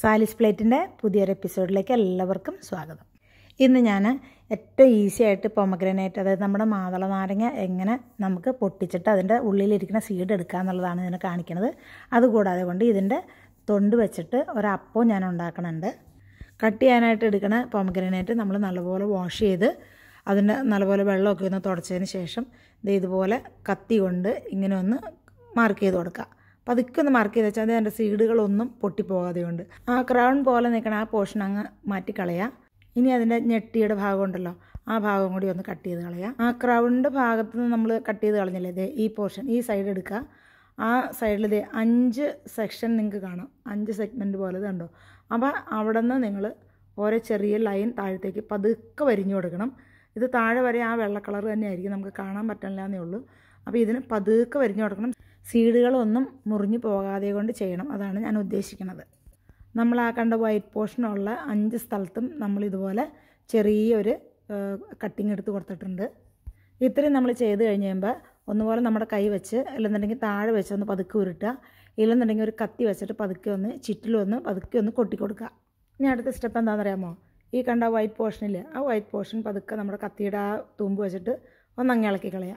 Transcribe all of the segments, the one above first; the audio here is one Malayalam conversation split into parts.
സാലിസ് പ്ലേറ്റിൻ്റെ പുതിയൊരു എപ്പിസോഡിലേക്ക് എല്ലാവർക്കും സ്വാഗതം ഇന്ന് ഞാൻ ഏറ്റവും ഈസി ആയിട്ട് പൊമഗ്രനേറ്റ് അതായത് നമ്മുടെ മാതള നാരങ്ങ എങ്ങനെ നമുക്ക് പൊട്ടിച്ചിട്ട് അതിൻ്റെ ഉള്ളിലിരിക്കുന്ന സീഡ് എടുക്കുക എന്നുള്ളതാണ് ഇതിനെ കാണിക്കുന്നത് അതുകൂടാതെ കൊണ്ട് ഇതിൻ്റെ തൊണ്ട് വെച്ചിട്ട് ഒരപ്പവും ഞാൻ ഉണ്ടാക്കണുണ്ട് കട്ട് ചെയ്യാനായിട്ട് എടുക്കുന്ന പൊമഗ്രനേറ്റ് നമ്മൾ നല്ലപോലെ വാഷ് ചെയ്ത് അതിൻ്റെ നല്ലപോലെ വെള്ളമൊക്കെ ഒന്ന് തുടച്ചതിന് ശേഷം ഇത് ഇതുപോലെ കത്തി കൊണ്ട് ഇങ്ങനെ ഒന്ന് മാർക്ക് ചെയ്ത് കൊടുക്കുക പതുക്കെ ഒന്ന് മാർക്ക് ചെയ്ത് വെച്ചാൽ മതി അതിൻ്റെ സീഡുകളൊന്നും പൊട്ടിപ്പോകാതെയുണ്ട് ആ ക്രൗൺ പോലെ നിൽക്കണ ആ പോർഷൻ അങ്ങ് മാറ്റിക്കളയുക ഇനി അതിൻ്റെ ഞെട്ടിയുടെ ഭാഗം ഉണ്ടല്ലോ ആ ഭാഗം കൂടി ഒന്ന് കട്ട് ചെയ്ത് കളയാം ആ ക്രൗണിൻ്റെ ഭാഗത്ത് നിന്ന് നമ്മൾ കട്ട് ചെയ്ത് കളഞ്ഞില്ലേ ഇതേ ഈ പോർഷൻ ഈ സൈഡ് എടുക്കുക ആ സൈഡിൽ ഇതേ അഞ്ച് സെക്ഷൻ നിങ്ങൾക്ക് കാണാം അഞ്ച് സെഗ്മെൻറ്റ് പോലെ ഇതുണ്ടോ അപ്പോൾ അവിടെ നിന്ന് നിങ്ങൾ ഓരോ ചെറിയ ലൈൻ താഴത്തേക്ക് പതുക്കെ വരിഞ്ഞു കൊടുക്കണം ഇത് താഴെ വരെ ആ വെള്ള കളർ തന്നെയായിരിക്കും നമുക്ക് കാണാൻ പറ്റില്ല എന്നേ ഉള്ളൂ അപ്പോൾ ഇതിന് പതുക്കെ വരിഞ്ഞു കൊടുക്കണം സീഡുകളൊന്നും മുറിഞ്ഞു പോകാതെ കൊണ്ട് ചെയ്യണം അതാണ് ഞാൻ ഉദ്ദേശിക്കുന്നത് നമ്മൾ ആ കണ്ട വൈറ്റ് പോർഷനുള്ള അഞ്ച് സ്ഥലത്തും നമ്മൾ ഇതുപോലെ ചെറിയൊരു കട്ടിങ് എടുത്ത് കൊടുത്തിട്ടുണ്ട് ഇത്രയും നമ്മൾ ചെയ്ത് കഴിഞ്ഞ് കഴിയുമ്പോൾ ഒന്നുപോലെ നമ്മുടെ കൈ വെച്ച് അല്ലെന്നുണ്ടെങ്കിൽ താഴെ വെച്ച് ഒന്ന് പതുക്കെ ഉരുട്ടുക ഇല്ലെന്നുണ്ടെങ്കിൽ ഒരു കത്തി വെച്ചിട്ട് പതുക്കെ ഒന്ന് ചുറ്റിലൊന്ന് പതുക്കെ ഒന്ന് കൊട്ടി കൊടുക്കുക ഇനി അടുത്ത സ്റ്റെപ്പ് എന്താണെന്ന് അറിയാമോ ഈ കണ്ട വൈറ്റ് പോർഷനിൽ ആ വൈറ്റ് പോർഷൻ പതുക്കെ നമ്മുടെ കത്തിയുടെ ആ തൂമ്പ് വെച്ചിട്ട് ഒന്ന് അങ്ങ് ഇളക്കി കളയുക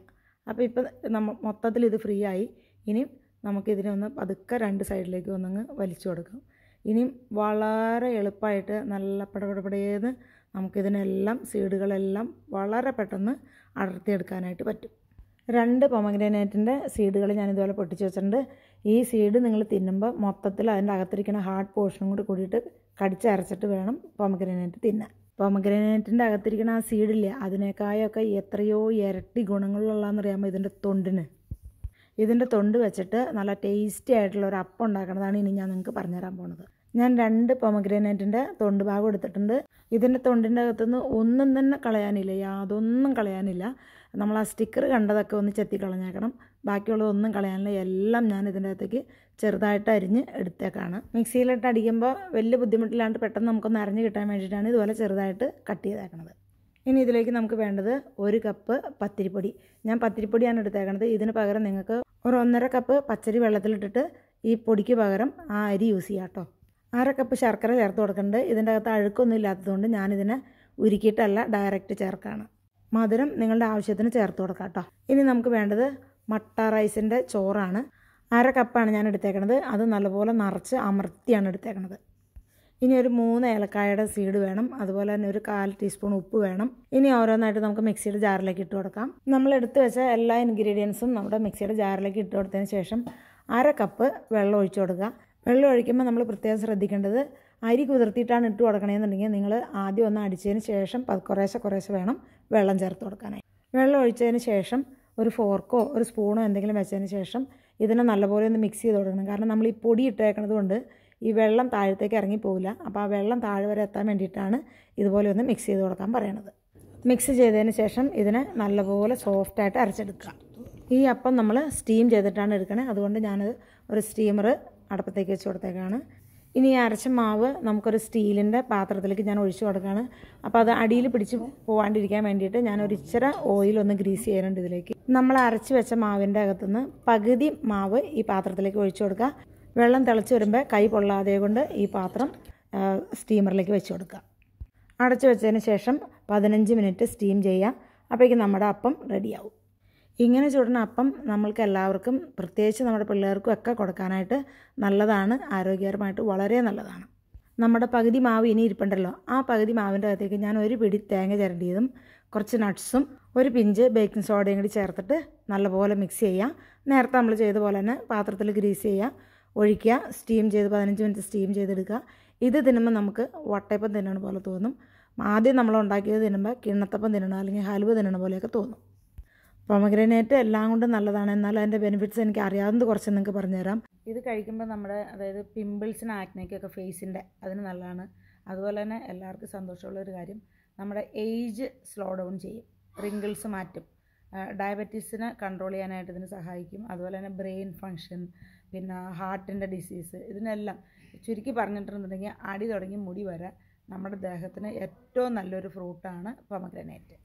അപ്പോൾ ഇപ്പം നമ്മ മൊത്തത്തിൽ ഇത് ഫ്രീ ആയി ഇനിയും നമുക്കിതിനെ ഒന്ന് പതുക്കെ രണ്ട് സൈഡിലേക്ക് ഒന്നങ്ങ് വലിച്ചു കൊടുക്കാം ഇനിയും വളരെ എളുപ്പമായിട്ട് നല്ല പടപടപടേന്ന് നമുക്കിതിനെല്ലാം സീഡുകളെല്ലാം വളരെ പെട്ടെന്ന് അടർത്തിയെടുക്കാനായിട്ട് പറ്റും രണ്ട് പൊമഗ്രനേറ്റിൻ്റെ സീഡുകൾ ഞാനിതുപോലെ പൊട്ടിച്ച് വെച്ചിട്ടുണ്ട് ഈ സീഡ് നിങ്ങൾ തിന്നുമ്പോൾ മൊത്തത്തിൽ അതിൻ്റെ അകത്തിരിക്കുന്ന ഹാർഡ് പോർഷനും കൂടി കൂടിയിട്ട് കടിച്ചരച്ചിട്ട് വേണം പൊമഗ്രനേറ്റ് തിന്നാൻ പൊമഗ്രനേറ്റിൻ്റെ അകത്തിരിക്കുന്ന ആ സീഡില്ലേ അതിനേക്കായൊക്കെ എത്രയോ ഇരട്ടി അറിയാമോ ഇതിൻ്റെ തൊണ്ടിന് ഇതിൻ്റെ തൊണ്ട് വെച്ചിട്ട് നല്ല ടേസ്റ്റി ആയിട്ടുള്ള ഒരു അപ്പം ഉണ്ടാക്കുന്നതാണ് ഇനി ഞാൻ നിങ്ങൾക്ക് പറഞ്ഞുതരാൻ പോണത് ഞാൻ രണ്ട് പൊമഗ്രനേറ്റിൻ്റെ തൊണ്ട് ഭാഗം എടുത്തിട്ടുണ്ട് ഇതിൻ്റെ തൊണ്ടിൻ്റെ അകത്തുനിന്ന് ഒന്നും തന്നെ കളയാനില്ല യാതൊന്നും കളയാനില്ല നമ്മൾ ആ സ്റ്റിക്കർ കണ്ടതൊക്കെ ഒന്ന് ചെത്തി കളഞ്ഞേക്കണം ബാക്കിയുള്ളതൊന്നും കളയാനില്ല എല്ലാം ഞാൻ ഇതിൻ്റെ അകത്തേക്ക് ചെറുതായിട്ട് അരിഞ്ഞ് എടുത്തേക്കാണ് മിക്സിയിലിട്ട് അടിക്കുമ്പോൾ വലിയ ബുദ്ധിമുട്ടില്ലാണ്ട് പെട്ടെന്ന് നമുക്കൊന്ന് അരഞ്ഞ് കിട്ടാൻ വേണ്ടിയിട്ടാണ് ഇതുപോലെ ചെറുതായിട്ട് കട്ട് ചെയ്തേക്കണത് ഇനി ഇതിലേക്ക് നമുക്ക് വേണ്ടത് ഒരു കപ്പ് പത്തിരിപ്പൊടി ഞാൻ പത്തിരിപ്പൊടിയാണ് എടുത്തേക്കണത് ഇതിന് പകരം നിങ്ങൾക്ക് ഒരു ഒന്നര കപ്പ് പച്ചരി വെള്ളത്തിലിട്ടിട്ട് ഈ പൊടിക്ക് പകരം ആ അരി യൂസ് ചെയ്യാം കേട്ടോ അര കപ്പ് ശർക്കര ചേർത്ത് കൊടുക്കുന്നുണ്ട് ഇതിൻ്റെ അകത്ത് അഴുക്കൊന്നും ഇല്ലാത്തതുകൊണ്ട് ഞാനിതിനെ ഉരുക്കിയിട്ടല്ല ഡയറക്റ്റ് ചേർക്കുകയാണ് മധുരം നിങ്ങളുടെ ആവശ്യത്തിന് ചേർത്ത് കൊടുക്കാം കേട്ടോ ഇനി നമുക്ക് വേണ്ടത് മട്ട റൈസിൻ്റെ ചോറാണ് അര കപ്പാണ് ഞാൻ എടുത്തേക്കണത് അത് നല്ലപോലെ നിറച്ച് അമർത്തിയാണ് എടുത്തേക്കണത് ഇനി ഒരു മൂന്ന് ഏലക്കായയുടെ സീഡ് വേണം അതുപോലെ തന്നെ ഒരു കാൽ ടീസ്പൂൺ ഉപ്പ് വേണം ഇനി ഓരോന്നായിട്ട് നമുക്ക് മിക്സിയുടെ ജാറിലേക്ക് ഇട്ട് കൊടുക്കാം നമ്മൾ എടുത്തു വെച്ച എല്ലാ ഇൻഗ്രീഡിയൻസും നമ്മുടെ മിക്സിയുടെ ജാറിലേക്ക് ഇട്ട് കൊടുത്തതിന് ശേഷം അര കപ്പ് വെള്ളം ഒഴിച്ചു കൊടുക്കുക വെള്ളം ഒഴിക്കുമ്പോൾ നമ്മൾ പ്രത്യേകം ശ്രദ്ധിക്കേണ്ടത് അരി കുതിർത്തിയിട്ടാണ് ഇട്ട് കൊടുക്കണമെന്നുണ്ടെങ്കിൽ നിങ്ങൾ ആദ്യം ഒന്ന് അടിച്ചതിന് ശേഷം കുറേശ്ശെ കുറേശ്ശെ വേണം വെള്ളം ചേർത്ത് കൊടുക്കാനായി വെള്ളം ഒഴിച്ചതിന് ശേഷം ഒരു ഫോർക്കോ ഒരു സ്പൂണോ എന്തെങ്കിലും വെച്ചതിന് ശേഷം ഇതിനെ നല്ലപോലെ ഒന്ന് മിക്സ് ചെയ്ത് കൊടുക്കണം കാരണം നമ്മൾ ഈ പൊടി ഇട്ടേക്കണത് കൊണ്ട് ഈ വെള്ളം താഴത്തേക്ക് ഇറങ്ങിപ്പോവില്ല അപ്പോൾ ആ വെള്ളം താഴെ വരെ എത്താൻ വേണ്ടിയിട്ടാണ് ഇതുപോലെ ഒന്ന് മിക്സ് ചെയ്ത് കൊടുക്കാൻ പറയണത് മിക്സ് ചെയ്തതിന് ശേഷം ഇതിനെ നല്ലപോലെ സോഫ്റ്റായിട്ട് അരച്ചെടുക്കുക ഈ അപ്പം നമ്മൾ സ്റ്റീം ചെയ്തിട്ടാണ് എടുക്കണേ അതുകൊണ്ട് ഞാനത് ഒരു സ്റ്റീമർ അടുപ്പത്തേക്ക് വെച്ച് കൊടുത്തേക്കാണ് ഇനി ഈ അരച്ച മാവ് നമുക്കൊരു സ്റ്റീലിൻ്റെ പാത്രത്തിലേക്ക് ഞാൻ ഒഴിച്ചു കൊടുക്കുകയാണ് അപ്പോൾ അത് അടിയിൽ പിടിച്ച് പോകാണ്ടിരിക്കാൻ വേണ്ടിയിട്ട് ഞാൻ ഞാനൊരു ഇച്ചിര ഒന്ന് ഗ്രീസ് ചെയ്യാനുണ്ട് ഇതിലേക്ക് നമ്മൾ അരച്ച് വെച്ച മാവിൻ്റെ അകത്തുനിന്ന് പകുതി മാവ് ഈ പാത്രത്തിലേക്ക് ഒഴിച്ചു കൊടുക്കുക വെള്ളം തിളച്ച് വരുമ്പോൾ കൈ പൊള്ളാതെ കൊണ്ട് ഈ പാത്രം സ്റ്റീമറിലേക്ക് വെച്ച് കൊടുക്കുക അടച്ചു വെച്ചതിന് ശേഷം പതിനഞ്ച് മിനിറ്റ് സ്റ്റീം ചെയ്യാം അപ്പോഴേക്കും നമ്മുടെ അപ്പം റെഡിയാവും ഇങ്ങനെ ചൂടുന്ന അപ്പം നമ്മൾക്ക് എല്ലാവർക്കും പ്രത്യേകിച്ച് നമ്മുടെ പിള്ളേർക്കും ഒക്കെ കൊടുക്കാനായിട്ട് നല്ലതാണ് ആരോഗ്യകരമായിട്ട് വളരെ നല്ലതാണ് നമ്മുടെ പകുതി മാവ് ഇനി ഇരിപ്പുണ്ടല്ലോ ആ പകുതി മാവിൻ്റെ അകത്തേക്ക് ഞാൻ ഒരു പിടി തേങ്ങ ചിരണ്ടിയതും കുറച്ച് നട്ട്സും ഒരു പിഞ്ച് ബേക്കിംഗ് സോഡയും കൂടി ചേർത്തിട്ട് നല്ലപോലെ മിക്സ് ചെയ്യാം നേരത്തെ നമ്മൾ ചെയ്ത പോലെ തന്നെ പാത്രത്തിൽ ഗ്രീസ് ചെയ്യാം ഒഴിക്കുക സ്റ്റീം ചെയ്ത് പതിനഞ്ച് മിനിറ്റ് സ്റ്റീം ചെയ്തെടുക്കുക ഇത് തിന്നുമ്പോൾ നമുക്ക് വട്ടയപ്പം തിന്നണ പോലെ തോന്നും ആദ്യം നമ്മൾ ഉണ്ടാക്കിയത് തിന്നുമ്പോൾ കിണ്ണത്തപ്പം തിന്നണം അല്ലെങ്കിൽ ഹലുവ തിന്നണ പോലെയൊക്കെ തോന്നും പൊമഗ്രനേറ്റ് എല്ലാം കൊണ്ടും നല്ലതാണ് എന്നാൽ അതിൻ്റെ ബെനിഫിറ്റ്സ് എനിക്ക് അറിയാവുന്നത് കുറച്ച് നിങ്ങൾക്ക് പറഞ്ഞുതരാം ഇത് കഴിക്കുമ്പോൾ നമ്മുടെ അതായത് പിമ്പിൾസിന് ആക്നയ്ക്കൊക്കെ ഫേസിൻ്റെ അതിന് നല്ലതാണ് അതുപോലെ തന്നെ എല്ലാവർക്കും സന്തോഷമുള്ള ഒരു കാര്യം നമ്മുടെ ഏജ് സ്ലോ ഡൗൺ ചെയ്യും റിങ്കിൾസ് മാറ്റും ഡയബറ്റീസിനെ കൺട്രോൾ ചെയ്യാനായിട്ട് ഇതിന് സഹായിക്കും അതുപോലെ തന്നെ ബ്രെയിൻ ഫങ്ഷൻ പിന്നെ ഹാർട്ടിൻ്റെ ഡിസീസ് ഇതിനെല്ലാം ചുരുക്കി പറഞ്ഞിട്ടുണ്ടെങ്കിൽ അടി തുടങ്ങി മുടി വരെ നമ്മുടെ ദേഹത്തിന് ഏറ്റവും നല്ലൊരു ഫ്രൂട്ടാണ് പൊമഗ്രനേറ്റ്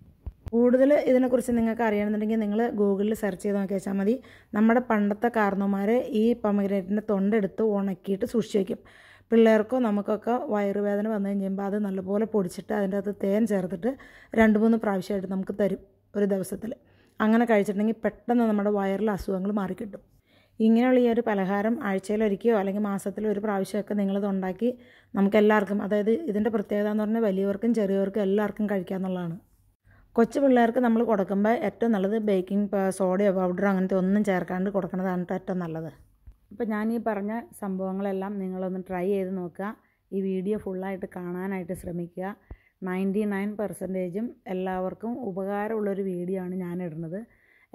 കൂടുതൽ ഇതിനെക്കുറിച്ച് നിങ്ങൾക്ക് അറിയണമെന്നുണ്ടെങ്കിൽ നിങ്ങൾ ഗൂഗിളിൽ സെർച്ച് ചെയ്ത് നോക്കി വെച്ചാൽ മതി നമ്മുടെ പണ്ടത്തെ കാരണവന്മാർ ഈ പൊമഗ്രനേറ്റിൻ്റെ തൊണ്ടെടുത്ത് ഉണക്കിയിട്ട് സൂക്ഷിച്ച് വയ്ക്കും പിള്ളേർക്കോ നമുക്കൊക്കെ വയറുവേദന വന്നു കഴിഞ്ഞാൽ അത് നല്ലപോലെ പൊടിച്ചിട്ട് അതിൻ്റെ അകത്ത് തേൻ ചേർത്തിട്ട് രണ്ട് മൂന്ന് പ്രാവശ്യമായിട്ട് നമുക്ക് തരും ഒരു ദിവസത്തിൽ അങ്ങനെ കഴിച്ചിട്ടുണ്ടെങ്കിൽ പെട്ടെന്ന് നമ്മുടെ വയറിലെ അസുഖങ്ങൾ മാറിക്കിട്ടും ഇങ്ങനെയുള്ള ഈ ഒരു പലഹാരം ഒരിക്കയോ അല്ലെങ്കിൽ മാസത്തിൽ ഒരു പ്രാവശ്യമൊക്കെ നിങ്ങളിത് ഉണ്ടാക്കി നമുക്കെല്ലാവർക്കും അതായത് ഇതിൻ്റെ പ്രത്യേകത എന്ന് പറഞ്ഞാൽ വലിയവർക്കും ചെറിയവർക്കും എല്ലാവർക്കും എന്നുള്ളതാണ് കൊച്ചു പിള്ളേർക്ക് നമ്മൾ കൊടുക്കുമ്പോൾ ഏറ്റവും നല്ലത് ബേക്കിംഗ് സോഡയോ പൗഡറോ അങ്ങനത്തെ ഒന്നും ചേർക്കാണ്ട് കൊടുക്കുന്നതാണ് ഏറ്റവും നല്ലത് അപ്പോൾ ഞാൻ ഈ പറഞ്ഞ സംഭവങ്ങളെല്ലാം നിങ്ങളൊന്ന് ട്രൈ ചെയ്ത് നോക്കുക ഈ വീഡിയോ ഫുള്ളായിട്ട് കാണാനായിട്ട് ശ്രമിക്കുക നയൻറ്റി നയൻ പെർസെൻറ്റേജും എല്ലാവർക്കും ഉപകാരമുള്ളൊരു വീഡിയോ ആണ് ഞാനിടുന്നത്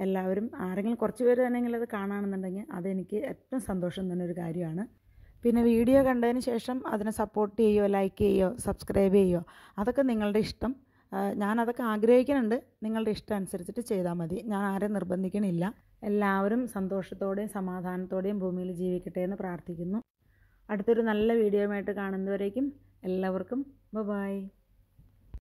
എല്ലാവരും ആരെങ്കിലും കുറച്ച് പേര് തന്നെയെങ്കിലും അത് കാണുകയാണെന്നുണ്ടെങ്കിൽ അതെനിക്ക് ഏറ്റവും സന്തോഷം തന്നെ ഒരു കാര്യമാണ് പിന്നെ വീഡിയോ കണ്ടതിന് ശേഷം അതിനെ സപ്പോർട്ട് ചെയ്യോ ലൈക്ക് ചെയ്യോ സബ്സ്ക്രൈബ് ചെയ്യോ അതൊക്കെ നിങ്ങളുടെ ഇഷ്ടം ഞാനതൊക്കെ ആഗ്രഹിക്കുന്നുണ്ട് നിങ്ങളുടെ ഇഷ്ടം അനുസരിച്ചിട്ട് ചെയ്താൽ മതി ഞാൻ ആരെയും നിർബന്ധിക്കണില്ല എല്ലാവരും സന്തോഷത്തോടെയും സമാധാനത്തോടെയും ഭൂമിയിൽ ജീവിക്കട്ടെ എന്ന് പ്രാർത്ഥിക്കുന്നു അടുത്തൊരു നല്ല വീഡിയോയുമായിട്ട് കാണുന്നവരേക്കും എല്ലാവർക്കും ബ ബായ്